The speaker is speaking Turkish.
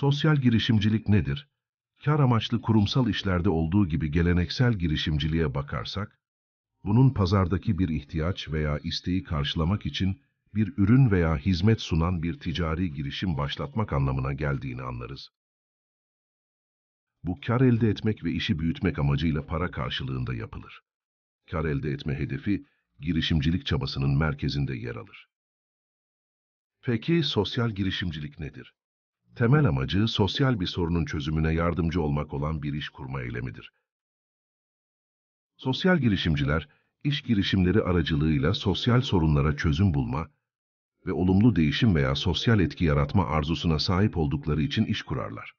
Sosyal girişimcilik nedir? Kar amaçlı kurumsal işlerde olduğu gibi geleneksel girişimciliğe bakarsak, bunun pazardaki bir ihtiyaç veya isteği karşılamak için bir ürün veya hizmet sunan bir ticari girişim başlatmak anlamına geldiğini anlarız. Bu kar elde etmek ve işi büyütmek amacıyla para karşılığında yapılır. Kar elde etme hedefi girişimcilik çabasının merkezinde yer alır. Peki sosyal girişimcilik nedir? temel amacı sosyal bir sorunun çözümüne yardımcı olmak olan bir iş kurma eylemidir. Sosyal girişimciler, iş girişimleri aracılığıyla sosyal sorunlara çözüm bulma ve olumlu değişim veya sosyal etki yaratma arzusuna sahip oldukları için iş kurarlar.